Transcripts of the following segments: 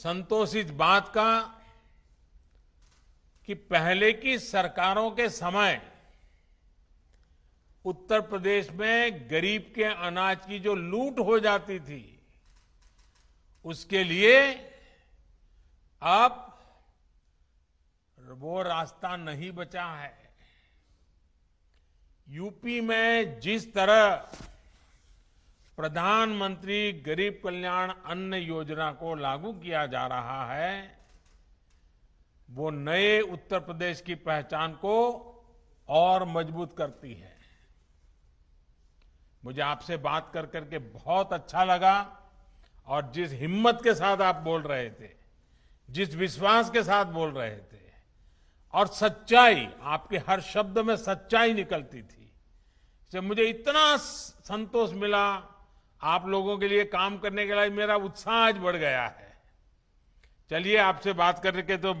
संतोष इस बात का कि पहले की सरकारों के समय उत्तर प्रदेश में गरीब के अनाज की जो लूट हो जाती थी उसके लिए अब वो रास्ता नहीं बचा है यूपी में जिस तरह प्रधानमंत्री गरीब कल्याण अन्न योजना को लागू किया जा रहा है वो नए उत्तर प्रदेश की पहचान को और मजबूत करती है मुझे आपसे बात कर करके बहुत अच्छा लगा और जिस हिम्मत के साथ आप बोल रहे थे जिस विश्वास के साथ बोल रहे थे और सच्चाई आपके हर शब्द में सच्चाई निकलती थी से मुझे इतना संतोष मिला आप लोगों के लिए काम करने के लिए मेरा उत्साह आज बढ़ गया है चलिए आपसे बात करके तो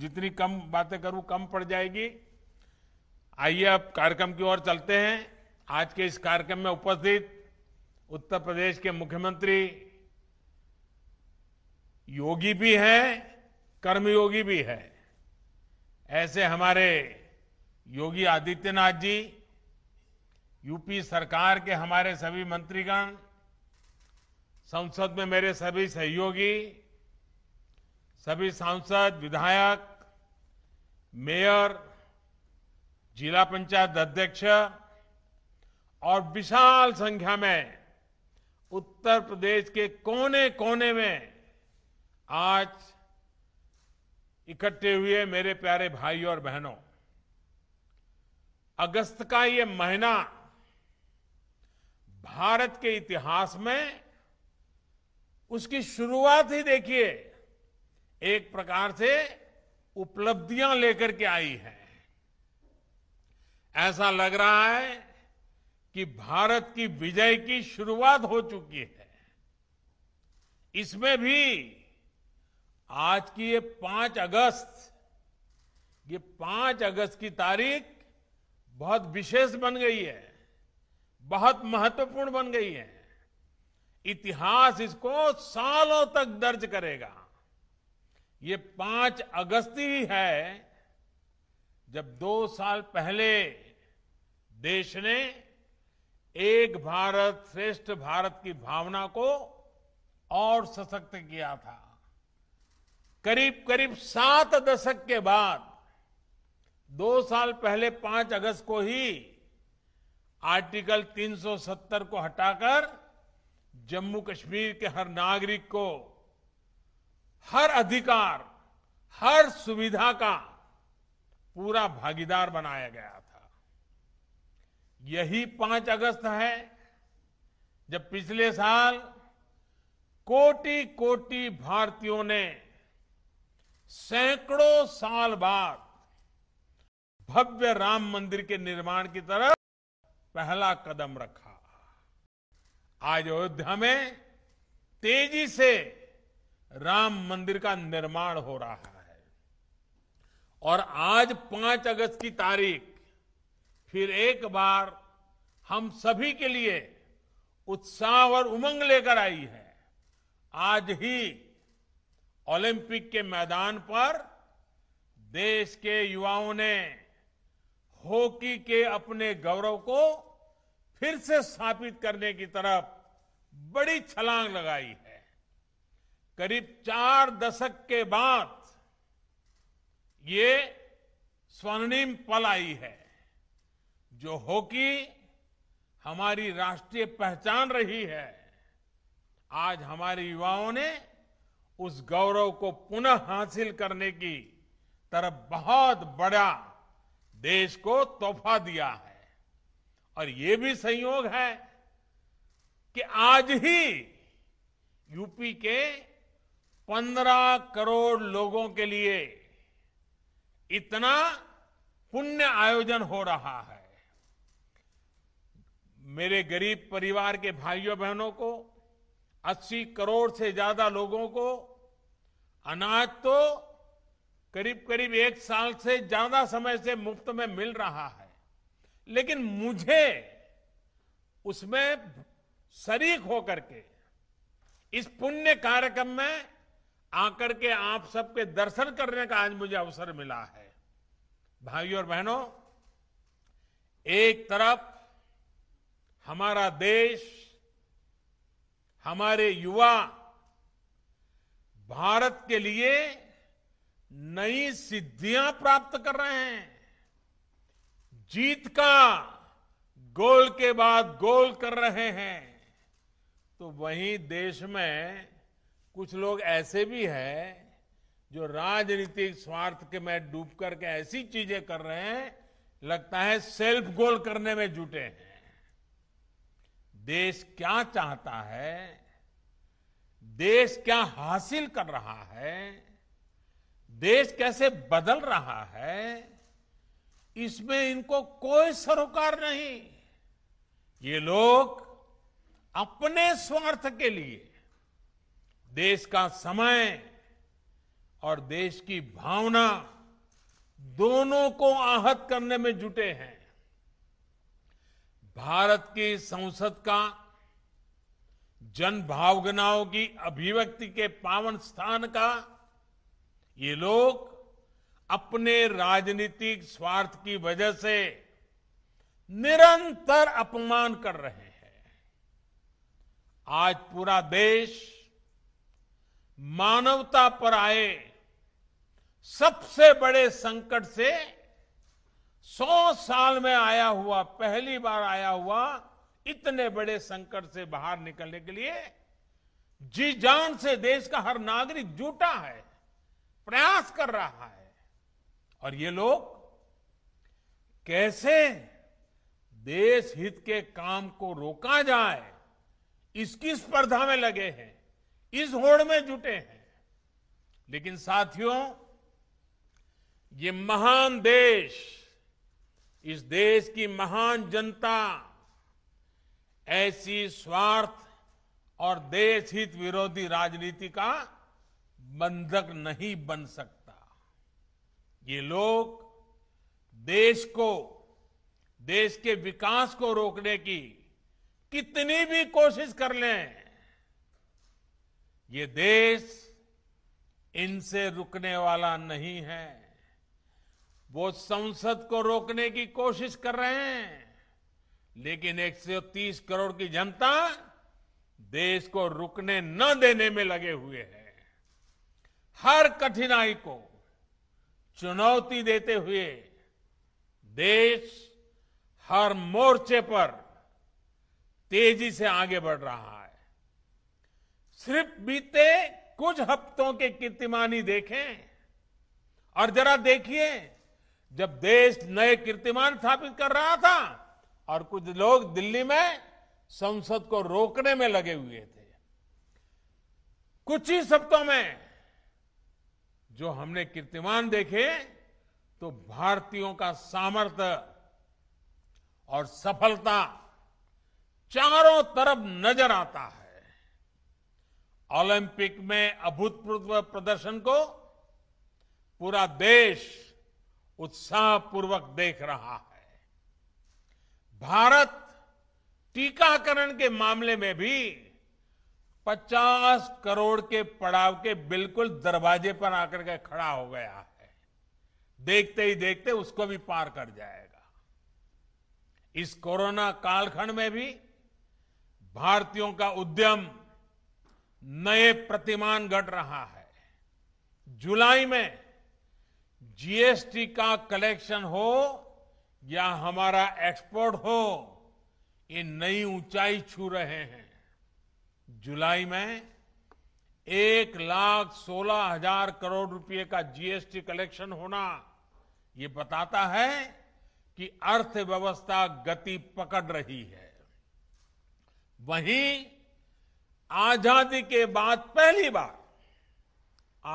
जितनी कम बातें करूं कम पड़ जाएगी आइए अब कार्यक्रम की ओर चलते हैं आज के इस कार्यक्रम में उपस्थित उत्तर प्रदेश के मुख्यमंत्री योगी भी हैं कर्मयोगी भी है ऐसे हमारे योगी आदित्यनाथ जी यूपी सरकार के हमारे सभी मंत्रीगण संसद में मेरे सभी सहयोगी सभी सांसद विधायक मेयर जिला पंचायत अध्यक्ष और विशाल संख्या में उत्तर प्रदेश के कोने कोने में आज इकट्ठे हुए मेरे प्यारे भाई और बहनों अगस्त का ये महीना भारत के इतिहास में उसकी शुरुआत ही देखिए एक प्रकार से उपलब्धियां लेकर के आई है ऐसा लग रहा है कि भारत की विजय की शुरुआत हो चुकी है इसमें भी आज की ये पांच अगस्त ये पांच अगस्त की तारीख बहुत विशेष बन गई है बहुत महत्वपूर्ण बन गई है इतिहास इसको सालों तक दर्ज करेगा ये पांच अगस्त ही है जब दो साल पहले देश ने एक भारत श्रेष्ठ भारत की भावना को और सशक्त किया था करीब करीब सात दशक के बाद दो साल पहले पांच अगस्त को ही आर्टिकल 370 को हटाकर जम्मू कश्मीर के हर नागरिक को हर अधिकार हर सुविधा का पूरा भागीदार बनाया गया था यही पांच अगस्त है जब पिछले साल कोटि कोटि भारतीयों ने सैकड़ों साल बाद भव्य राम मंदिर के निर्माण की तरफ पहला कदम रखा आज अयोध्या में तेजी से राम मंदिर का निर्माण हो रहा है और आज पांच अगस्त की तारीख फिर एक बार हम सभी के लिए उत्साह और उमंग लेकर आई है आज ही ओलंपिक के मैदान पर देश के युवाओं ने हॉकी के अपने गौरव को फिर से स्थापित करने की तरफ बड़ी छलांग लगाई है करीब चार दशक के बाद ये स्वर्णिम पल आई है जो हॉकी हमारी राष्ट्रीय पहचान रही है आज हमारे युवाओं ने उस गौरव को पुनः हासिल करने की तरफ बहुत बड़ा देश को तोहफा दिया है और ये भी संयोग है कि आज ही यूपी के 15 करोड़ लोगों के लिए इतना पुण्य आयोजन हो रहा है मेरे गरीब परिवार के भाइयों बहनों को 80 करोड़ से ज्यादा लोगों को अनाज तो करीब करीब एक साल से ज्यादा समय से मुफ्त में मिल रहा है लेकिन मुझे उसमें शरीक होकर के इस पुण्य कार्यक्रम में आकर के आप सबके दर्शन करने का आज मुझे अवसर मिला है भाइयों और बहनों एक तरफ हमारा देश हमारे युवा भारत के लिए नई सिद्धियां प्राप्त कर रहे हैं जीत का गोल के बाद गोल कर रहे हैं तो वहीं देश में कुछ लोग ऐसे भी हैं जो राजनीतिक स्वार्थ के में डूब करके ऐसी चीजें कर रहे हैं लगता है सेल्फ गोल करने में जुटे हैं देश क्या चाहता है देश क्या हासिल कर रहा है देश कैसे बदल रहा है इसमें इनको कोई सरोकार नहीं ये लोग अपने स्वार्थ के लिए देश का समय और देश की भावना दोनों को आहत करने में जुटे हैं भारत की संसद का जन भावनाओं की अभिव्यक्ति के पावन स्थान का ये लोग अपने राजनीतिक स्वार्थ की वजह से निरंतर अपमान कर रहे हैं आज पूरा देश मानवता पर आए सबसे बड़े संकट से सौ साल में आया हुआ पहली बार आया हुआ इतने बड़े संकट से बाहर निकलने के लिए जी जान से देश का हर नागरिक जुटा है प्रयास कर रहा है और ये लोग कैसे देश हित के काम को रोका जाए इसकी स्पर्धा में लगे हैं इस होड़ में जुटे हैं लेकिन साथियों ये महान देश इस देश की महान जनता ऐसी स्वार्थ और देश हित विरोधी राजनीति का बंधक नहीं बन सकती ये लोग देश को देश के विकास को रोकने की कितनी भी कोशिश कर लें ये देश इनसे रुकने वाला नहीं है वो संसद को रोकने की कोशिश कर रहे हैं लेकिन 130 करोड़ की जनता देश को रुकने न देने में लगे हुए हैं हर कठिनाई को चुनौती देते हुए देश हर मोर्चे पर तेजी से आगे बढ़ रहा है सिर्फ बीते कुछ हफ्तों के कीर्तिमानी देखें और जरा देखिए जब देश नए कीर्तिमान स्थापित कर रहा था और कुछ लोग दिल्ली में संसद को रोकने में लगे हुए थे कुछ ही सप्तों में जो हमने कीर्तिमान देखे तो भारतीयों का सामर्थ्य और सफलता चारों तरफ नजर आता है ओलंपिक में अभूतपूर्व प्रदर्शन को पूरा देश उत्साहपूर्वक देख रहा है भारत टीकाकरण के मामले में भी पचास करोड़ के पड़ाव के बिल्कुल दरवाजे पर आकर के खड़ा हो गया है देखते ही देखते उसको भी पार कर जाएगा इस कोरोना कालखंड में भी भारतीयों का उद्यम नए प्रतिमान घट रहा है जुलाई में जीएसटी का कलेक्शन हो या हमारा एक्सपोर्ट हो ये नई ऊंचाई छू रहे हैं जुलाई में एक लाख सोलह हजार करोड़ रुपए का जीएसटी कलेक्शन होना ये बताता है कि अर्थव्यवस्था गति पकड़ रही है वहीं आजादी के बाद पहली बार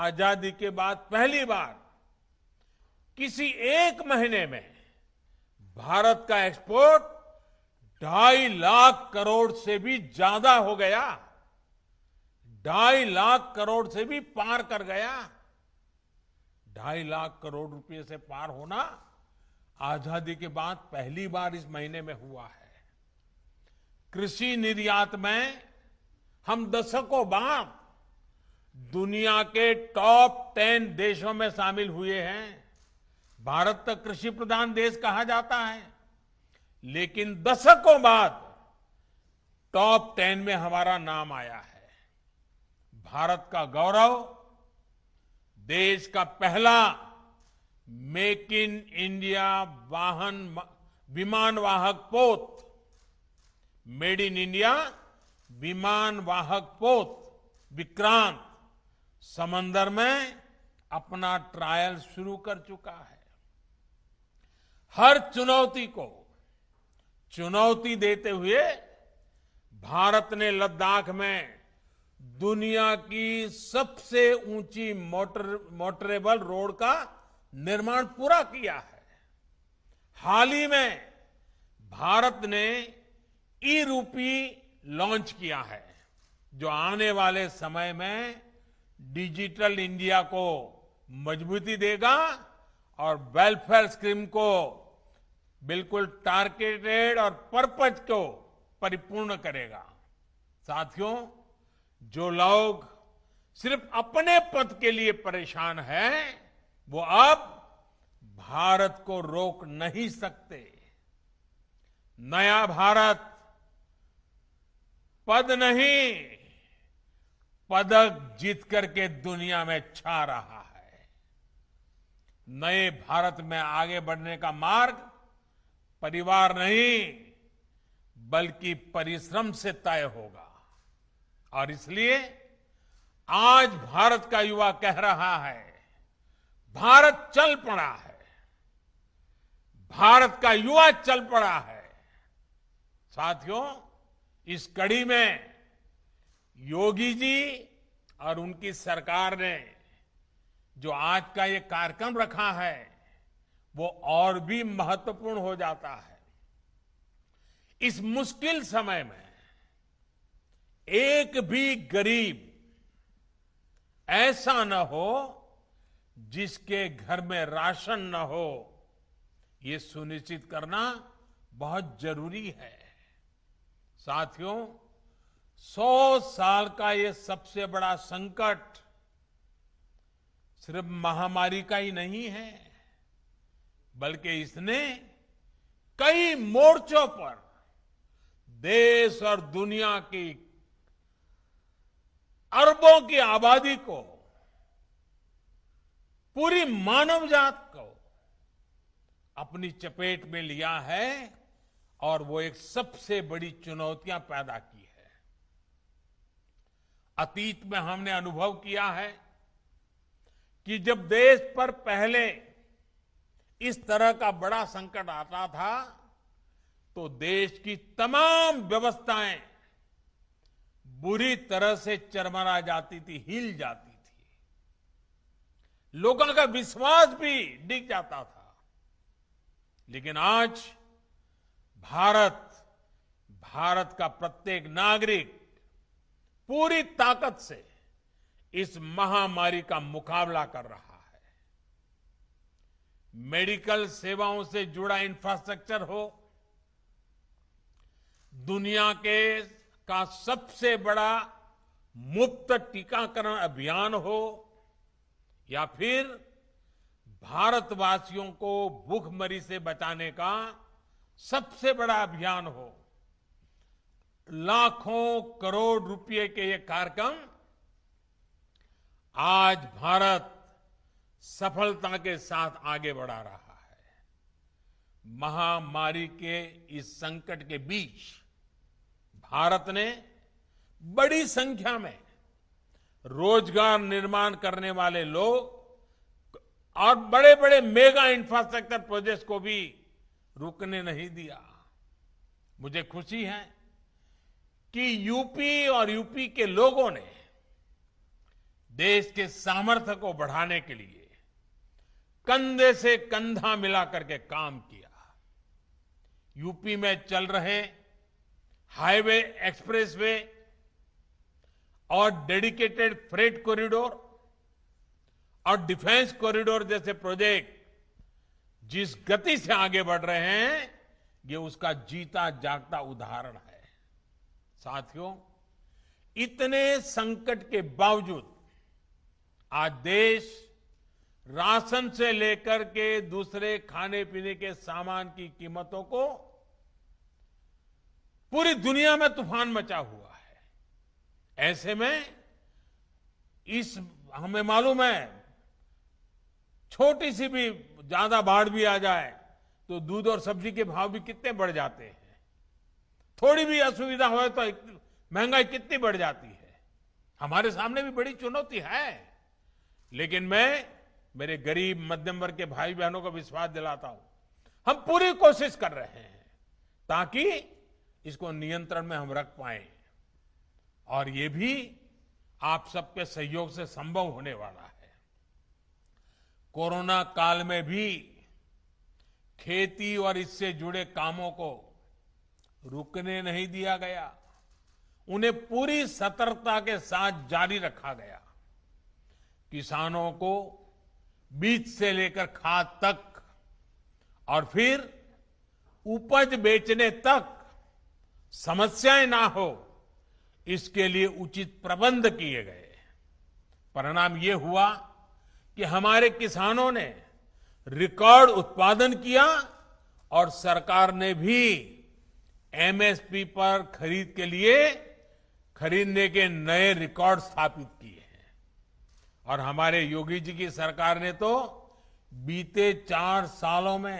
आजादी के बाद पहली बार किसी एक महीने में भारत का एक्सपोर्ट ढाई लाख करोड़ से भी ज्यादा हो गया ढाई लाख करोड़ से भी पार कर गया ढाई लाख करोड़ रुपए से पार होना आजादी के बाद पहली बार इस महीने में हुआ है कृषि निर्यात में हम दशकों बाद दुनिया के टॉप टेन देशों में शामिल हुए हैं भारत तक कृषि प्रधान देश कहा जाता है लेकिन दशकों बाद टॉप टेन में हमारा नाम आया है भारत का गौरव देश का पहला मेक इन इंडिया वाहन विमान वाहक पोत मेड इन इंडिया विमान वाहक पोत विक्रांत समंदर में अपना ट्रायल शुरू कर चुका है हर चुनौती को चुनौती देते हुए भारत ने लद्दाख में दुनिया की सबसे ऊंची मोटर मोटरेबल रोड का निर्माण पूरा किया है हाल ही में भारत ने ई रूपी लॉन्च किया है जो आने वाले समय में डिजिटल इंडिया को मजबूती देगा और वेलफेयर स्कीम को बिल्कुल टारगेटेड और पर्पज को परिपूर्ण करेगा साथियों जो लोग सिर्फ अपने पद के लिए परेशान हैं वो अब भारत को रोक नहीं सकते नया भारत पद नहीं पदक जीत करके दुनिया में छा रहा है नए भारत में आगे बढ़ने का मार्ग परिवार नहीं बल्कि परिश्रम से तय होगा और इसलिए आज भारत का युवा कह रहा है भारत चल पड़ा है भारत का युवा चल पड़ा है साथियों इस कड़ी में योगी जी और उनकी सरकार ने जो आज का ये कार्यक्रम रखा है वो और भी महत्वपूर्ण हो जाता है इस मुश्किल समय में एक भी गरीब ऐसा न हो जिसके घर में राशन न हो ये सुनिश्चित करना बहुत जरूरी है साथियों सौ साल का ये सबसे बड़ा संकट सिर्फ महामारी का ही नहीं है बल्कि इसने कई मोर्चों पर देश और दुनिया की अरबों की आबादी को पूरी मानव जात को अपनी चपेट में लिया है और वो एक सबसे बड़ी चुनौतियां पैदा की है अतीत में हमने अनुभव किया है कि जब देश पर पहले इस तरह का बड़ा संकट आता था तो देश की तमाम व्यवस्थाएं बुरी तरह से चरमरा जाती थी हिल जाती थी लोगों का विश्वास भी डिग जाता था लेकिन आज भारत भारत का प्रत्येक नागरिक पूरी ताकत से इस महामारी का मुकाबला कर रहा है मेडिकल सेवाओं से जुड़ा इंफ्रास्ट्रक्चर हो दुनिया के का सबसे बड़ा मुफ्त टीकाकरण अभियान हो या फिर भारतवासियों को भूखमरी से बचाने का सबसे बड़ा अभियान हो लाखों करोड़ रुपए के ये कार्यक्रम आज भारत सफलता के साथ आगे बढ़ा रहा है महामारी के इस संकट के बीच भारत ने बड़ी संख्या में रोजगार निर्माण करने वाले लोग और बड़े बड़े मेगा इंफ्रास्ट्रक्चर प्रोजेक्ट को भी रुकने नहीं दिया मुझे खुशी है कि यूपी और यूपी के लोगों ने देश के सामर्थ्य को बढ़ाने के लिए कंधे से कंधा मिलाकर के काम किया यूपी में चल रहे हाईवे एक्सप्रेसवे और डेडिकेटेड फ्रेट कॉरिडोर और डिफेंस कॉरिडोर जैसे प्रोजेक्ट जिस गति से आगे बढ़ रहे हैं ये उसका जीता जागता उदाहरण है साथियों इतने संकट के बावजूद आज देश राशन से लेकर के दूसरे खाने पीने के सामान की कीमतों को पूरी दुनिया में तूफान मचा हुआ है ऐसे में इस हमें मालूम है छोटी सी भी ज्यादा बाढ़ भी आ जाए तो दूध और सब्जी के भाव भी कितने बढ़ जाते हैं थोड़ी भी असुविधा हो तो महंगाई कितनी बढ़ जाती है हमारे सामने भी बड़ी चुनौती है लेकिन मैं मेरे गरीब मध्यम वर्ग के भाई बहनों को विश्वास दिलाता हूं हम पूरी कोशिश कर रहे हैं ताकि इसको नियंत्रण में हम रख पाए और ये भी आप सबके सहयोग से संभव होने वाला है कोरोना काल में भी खेती और इससे जुड़े कामों को रुकने नहीं दिया गया उन्हें पूरी सतर्कता के साथ जारी रखा गया किसानों को बीज से लेकर खाद तक और फिर उपज बेचने तक समस्याएं ना हो इसके लिए उचित प्रबंध किए गए परिणाम ये हुआ कि हमारे किसानों ने रिकॉर्ड उत्पादन किया और सरकार ने भी एमएसपी पर खरीद के लिए खरीदने के नए रिकॉर्ड स्थापित किए हैं और हमारे योगी जी की सरकार ने तो बीते चार सालों में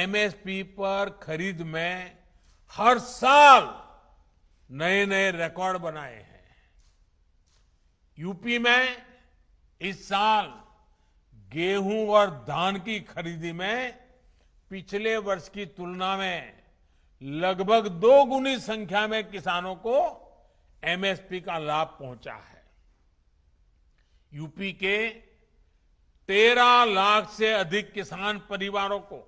एमएसपी पर खरीद में हर साल नए नए रिकॉर्ड बनाए हैं यूपी में इस साल गेहूं और धान की खरीदी में पिछले वर्ष की तुलना में लगभग दो गुनी संख्या में किसानों को एमएसपी का लाभ पहुंचा है यूपी के तेरह लाख से अधिक किसान परिवारों को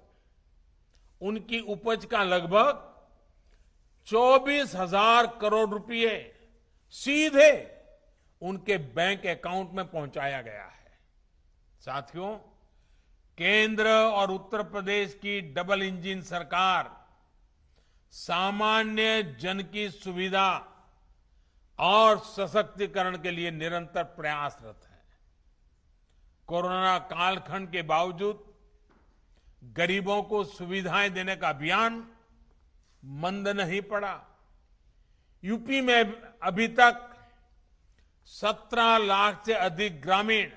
उनकी उपज का लगभग चौबीस हजार करोड़ रुपए सीधे उनके बैंक अकाउंट में पहुंचाया गया है साथियों केंद्र और उत्तर प्रदेश की डबल इंजन सरकार सामान्य जन की सुविधा और सशक्तिकरण के लिए निरंतर प्रयासरत है कोरोना कालखंड के बावजूद गरीबों को सुविधाएं देने का अभियान मंद नहीं पड़ा यूपी में अभी तक 17 लाख से अधिक ग्रामीण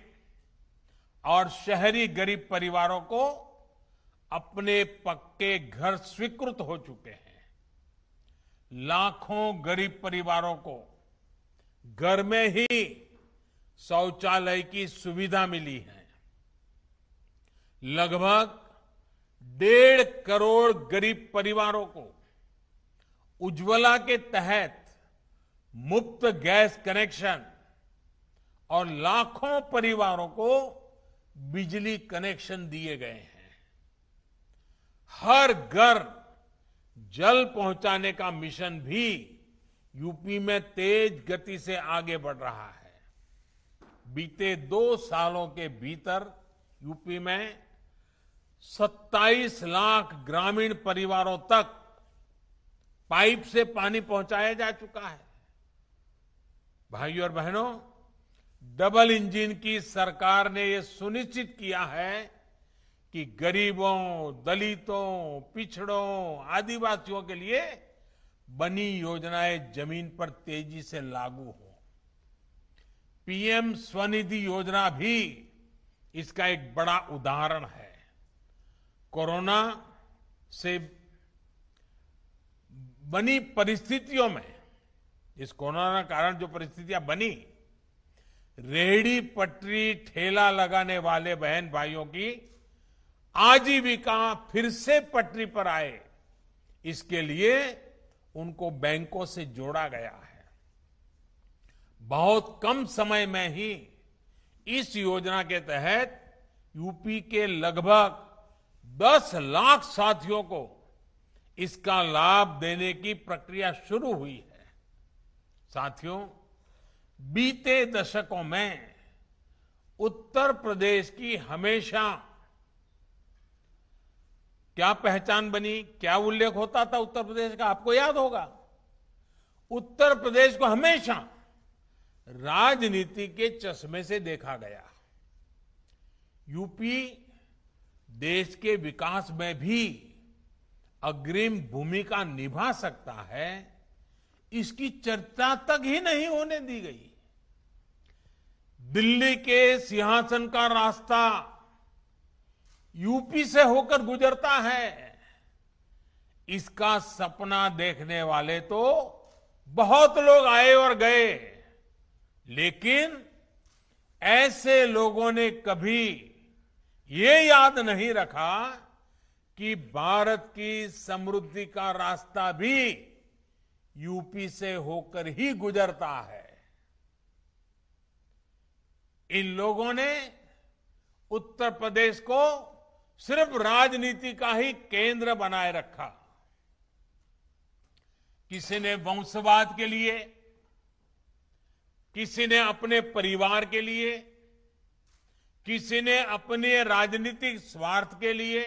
और शहरी गरीब परिवारों को अपने पक्के घर स्वीकृत हो चुके हैं लाखों गरीब परिवारों को घर में ही शौचालय की सुविधा मिली है लगभग डेढ़ करोड़ गरीब परिवारों को उज्ज्वला के तहत मुफ्त गैस कनेक्शन और लाखों परिवारों को बिजली कनेक्शन दिए गए हैं हर घर जल पहुंचाने का मिशन भी यूपी में तेज गति से आगे बढ़ रहा है बीते दो सालों के भीतर यूपी में 27 लाख ग्रामीण परिवारों तक पाइप से पानी पहुंचाया जा चुका है भाइयों और बहनों डबल इंजन की सरकार ने यह सुनिश्चित किया है कि गरीबों दलितों पिछड़ों आदिवासियों के लिए बनी योजनाएं जमीन पर तेजी से लागू हो पीएम स्वनिधि योजना भी इसका एक बड़ा उदाहरण है कोरोना से बनी परिस्थितियों में इस कोरोना कारण जो परिस्थितियां बनी रेहड़ी पटरी ठेला लगाने वाले बहन भाइयों की आजीविका फिर से पटरी पर आए इसके लिए उनको बैंकों से जोड़ा गया है बहुत कम समय में ही इस योजना के तहत यूपी के लगभग 10 लाख साथियों को इसका लाभ देने की प्रक्रिया शुरू हुई है साथियों बीते दशकों में उत्तर प्रदेश की हमेशा क्या पहचान बनी क्या उल्लेख होता था उत्तर प्रदेश का आपको याद होगा उत्तर प्रदेश को हमेशा राजनीति के चश्मे से देखा गया यूपी देश के विकास में भी अग्रिम भूमिका निभा सकता है इसकी चर्चा तक ही नहीं होने दी गई दिल्ली के सिंहासन का रास्ता यूपी से होकर गुजरता है इसका सपना देखने वाले तो बहुत लोग आए और गए लेकिन ऐसे लोगों ने कभी ये याद नहीं रखा कि भारत की समृद्धि का रास्ता भी यूपी से होकर ही गुजरता है इन लोगों ने उत्तर प्रदेश को सिर्फ राजनीति का ही केंद्र बनाए रखा किसी ने वंशवाद के लिए किसी ने अपने परिवार के लिए किसी ने अपने राजनीतिक स्वार्थ के लिए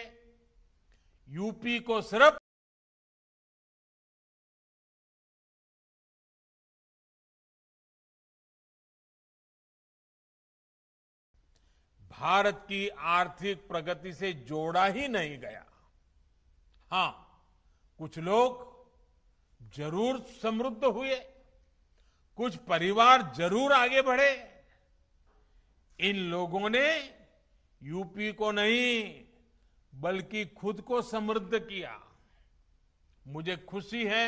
यूपी को सिर्फ भारत की आर्थिक प्रगति से जोड़ा ही नहीं गया हां कुछ लोग जरूर समृद्ध हुए कुछ परिवार जरूर आगे बढ़े इन लोगों ने यूपी को नहीं बल्कि खुद को समृद्ध किया मुझे खुशी है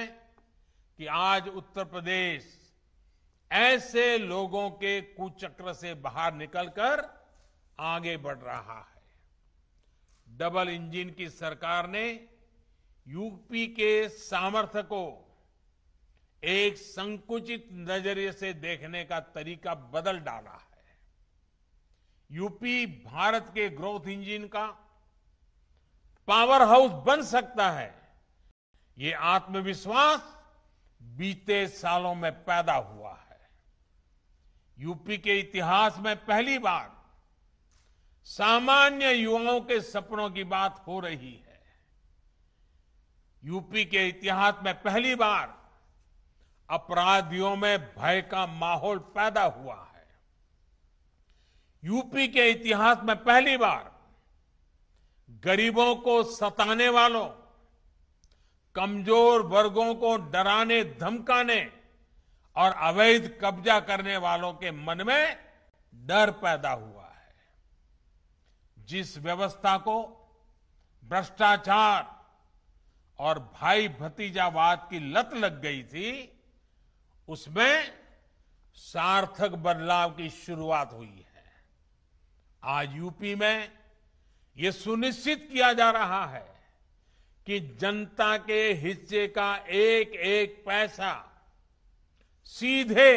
कि आज उत्तर प्रदेश ऐसे लोगों के कुचक्र से बाहर निकलकर आगे बढ़ रहा है डबल इंजन की सरकार ने यूपी के सामर्थ्य को एक संकुचित नजरिए से देखने का तरीका बदल डाला है यूपी भारत के ग्रोथ इंजन का पावर हाउस बन सकता है ये आत्मविश्वास बीते सालों में पैदा हुआ है यूपी के इतिहास में पहली बार सामान्य युवाओं के सपनों की बात हो रही है यूपी के इतिहास में पहली बार अपराधियों में भय का माहौल पैदा हुआ है यूपी के इतिहास में पहली बार गरीबों को सताने वालों कमजोर वर्गों को डराने धमकाने और अवैध कब्जा करने वालों के मन में डर पैदा हुआ है जिस व्यवस्था को भ्रष्टाचार और भाई भतीजावाद की लत लग गई थी उसमें सार्थक बदलाव की शुरुआत हुई है आज यूपी में ये सुनिश्चित किया जा रहा है कि जनता के हिस्से का एक एक पैसा सीधे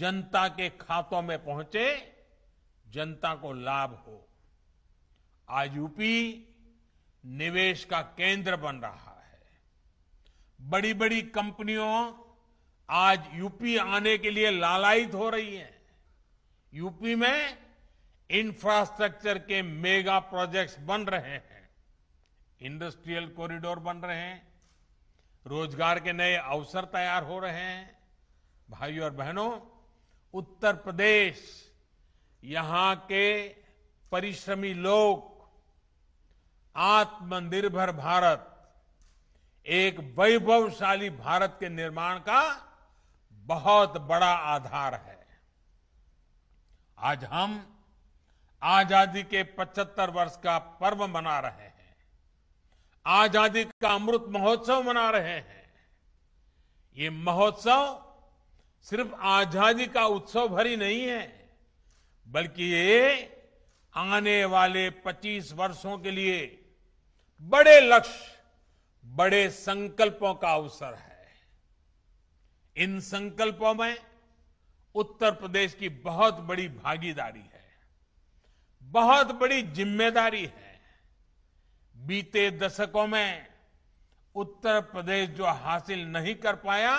जनता के खातों में पहुंचे जनता को लाभ हो आज यूपी निवेश का केंद्र बन रहा है बड़ी बड़ी कंपनियों आज यूपी आने के लिए लालायित हो रही हैं यूपी में इंफ्रास्ट्रक्चर के मेगा प्रोजेक्ट्स बन रहे हैं इंडस्ट्रियल कॉरिडोर बन रहे हैं रोजगार के नए अवसर तैयार हो रहे हैं भाइयों और बहनों उत्तर प्रदेश यहां के परिश्रमी लोग आत्मनिर्भर भारत एक वैभवशाली भारत के निर्माण का बहुत बड़ा आधार है आज हम आजादी के 75 वर्ष का पर्व मना रहे हैं आजादी का अमृत महोत्सव मना रहे हैं ये महोत्सव सिर्फ आजादी का उत्सव भर ही नहीं है बल्कि ये आने वाले 25 वर्षों के लिए बड़े लक्ष्य बड़े संकल्पों का अवसर है इन संकल्पों में उत्तर प्रदेश की बहुत बड़ी भागीदारी है बहुत बड़ी जिम्मेदारी है बीते दशकों में उत्तर प्रदेश जो हासिल नहीं कर पाया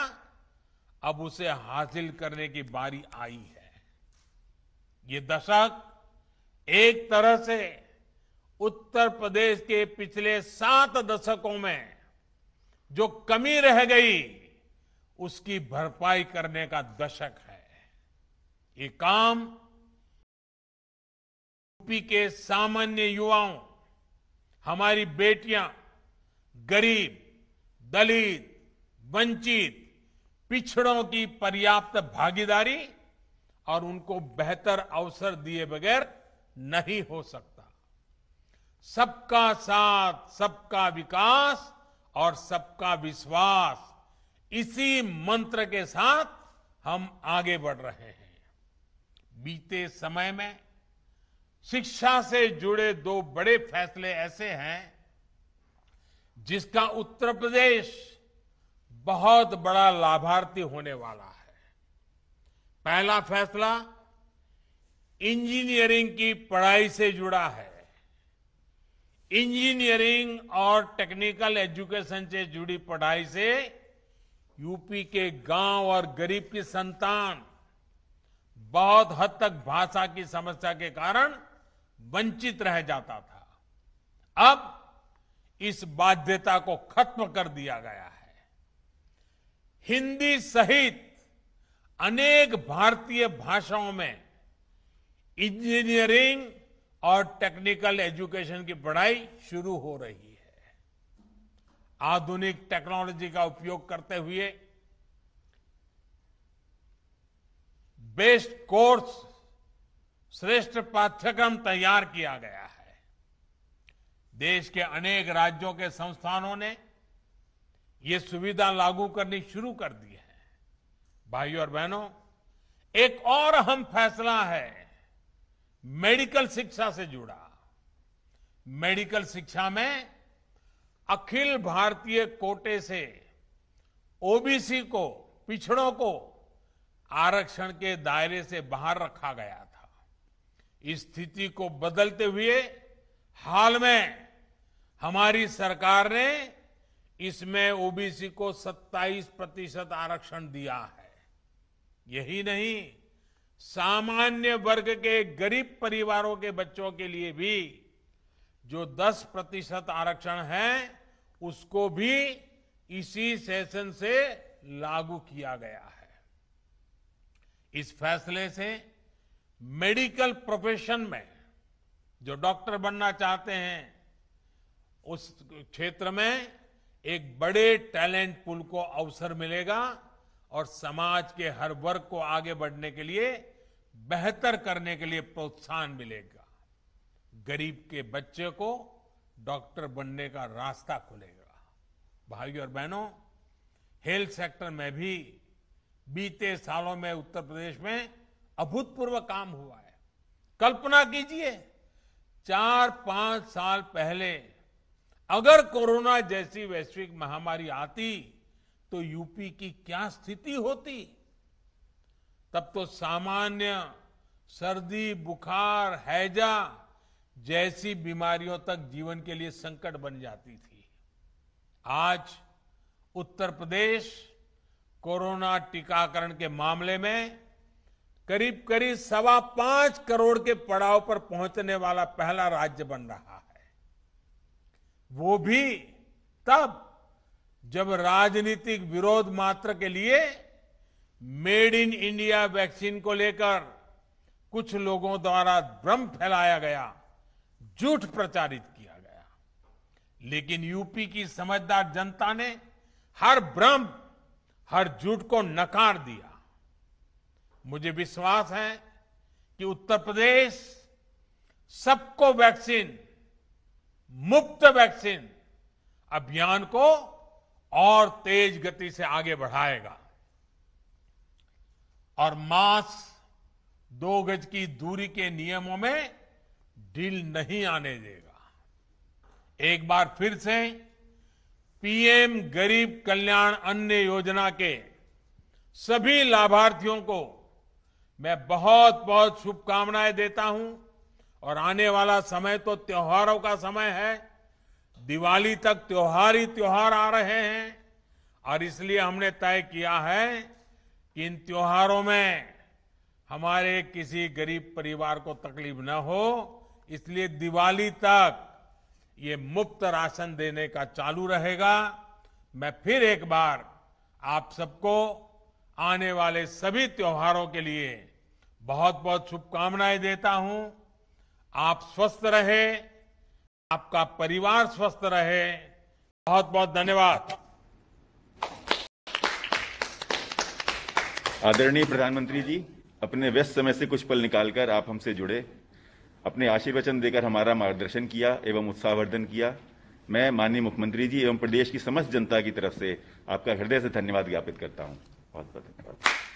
अब उसे हासिल करने की बारी आई है ये दशक एक तरह से उत्तर प्रदेश के पिछले सात दशकों में जो कमी रह गई उसकी भरपाई करने का दशक है ये काम यूपी के सामान्य युवाओं हमारी बेटियां गरीब दलित वंचित पिछड़ों की पर्याप्त भागीदारी और उनको बेहतर अवसर दिए बगैर नहीं हो सकता सबका साथ सबका विकास और सबका विश्वास इसी मंत्र के साथ हम आगे बढ़ रहे हैं बीते समय में शिक्षा से जुड़े दो बड़े फैसले ऐसे हैं जिसका उत्तर प्रदेश बहुत बड़ा लाभार्थी होने वाला है पहला फैसला इंजीनियरिंग की पढ़ाई से जुड़ा है इंजीनियरिंग और टेक्निकल एजुकेशन से जुड़ी पढ़ाई से यूपी के गांव और गरीब की संतान बहुत हद तक भाषा की समस्या के कारण वंचित रह जाता था अब इस बाध्यता को खत्म कर दिया गया है हिंदी सहित अनेक भारतीय भाषाओं में इंजीनियरिंग और टेक्निकल एजुकेशन की पढ़ाई शुरू हो रही है आधुनिक टेक्नोलॉजी का उपयोग करते हुए बेस्ट कोर्स श्रेष्ठ पाठ्यक्रम तैयार किया गया है देश के अनेक राज्यों के संस्थानों ने ये सुविधा लागू करनी शुरू कर दी है भाइयों और बहनों एक और अहम फैसला है मेडिकल शिक्षा से जुड़ा मेडिकल शिक्षा में अखिल भारतीय कोटे से ओबीसी को पिछड़ों को आरक्षण के दायरे से बाहर रखा गया था इस स्थिति को बदलते हुए हाल में हमारी सरकार ने इसमें ओबीसी को 27 प्रतिशत आरक्षण दिया है यही नहीं सामान्य वर्ग के गरीब परिवारों के बच्चों के लिए भी जो 10 प्रतिशत आरक्षण है उसको भी इसी सेशन से लागू किया गया है इस फैसले से मेडिकल प्रोफेशन में जो डॉक्टर बनना चाहते हैं उस क्षेत्र में एक बड़े टैलेंट पुल को अवसर मिलेगा और समाज के हर वर्ग को आगे बढ़ने के लिए बेहतर करने के लिए प्रोत्साहन मिलेगा गरीब के बच्चे को डॉक्टर बनने का रास्ता खुलेगा भाइयों और बहनों हेल्थ सेक्टर में भी बीते सालों में उत्तर प्रदेश में अभूतपूर्व काम हुआ है कल्पना कीजिए चार पांच साल पहले अगर कोरोना जैसी वैश्विक महामारी आती तो यूपी की क्या स्थिति होती तब तो सामान्य सर्दी बुखार हैजा जैसी बीमारियों तक जीवन के लिए संकट बन जाती थी आज उत्तर प्रदेश कोरोना टीकाकरण के मामले में करीब करीब सवा पांच करोड़ के पड़ाव पर पहुंचने वाला पहला राज्य बन रहा है वो भी तब जब राजनीतिक विरोध मात्र के लिए मेड इन इंडिया वैक्सीन को लेकर कुछ लोगों द्वारा भ्रम फैलाया गया झूठ प्रचारित किया गया लेकिन यूपी की समझदार जनता ने हर भ्रम हर झूठ को नकार दिया मुझे विश्वास है कि उत्तर प्रदेश सबको वैक्सीन मुफ्त वैक्सीन अभियान को और तेज गति से आगे बढ़ाएगा और मास्क दो गज की दूरी के नियमों में ढील नहीं आने देगा एक बार फिर से पीएम गरीब कल्याण अन्य योजना के सभी लाभार्थियों को मैं बहुत बहुत शुभकामनाएं देता हूं और आने वाला समय तो त्योहारों का समय है दिवाली तक त्योहार ही त्योहार आ रहे हैं और इसलिए हमने तय किया है कि इन त्योहारों में हमारे किसी गरीब परिवार को तकलीफ न हो इसलिए दिवाली तक ये मुफ्त राशन देने का चालू रहेगा मैं फिर एक बार आप सबको आने वाले सभी त्योहारों के लिए बहुत बहुत शुभकामनाएं देता हूं आप स्वस्थ रहे आपका परिवार स्वस्थ रहे बहुत बहुत धन्यवाद आदरणीय प्रधानमंत्री जी अपने व्यस्त समय से कुछ पल निकालकर आप हमसे जुड़े अपने आशीर्वचन देकर हमारा मार्गदर्शन किया एवं उत्साहवर्धन किया मैं माननीय मुख्यमंत्री जी एवं प्रदेश की समस्त जनता की तरफ से आपका हृदय से धन्यवाद ज्ञापित करता हूं बहुत बहुत धन्यवाद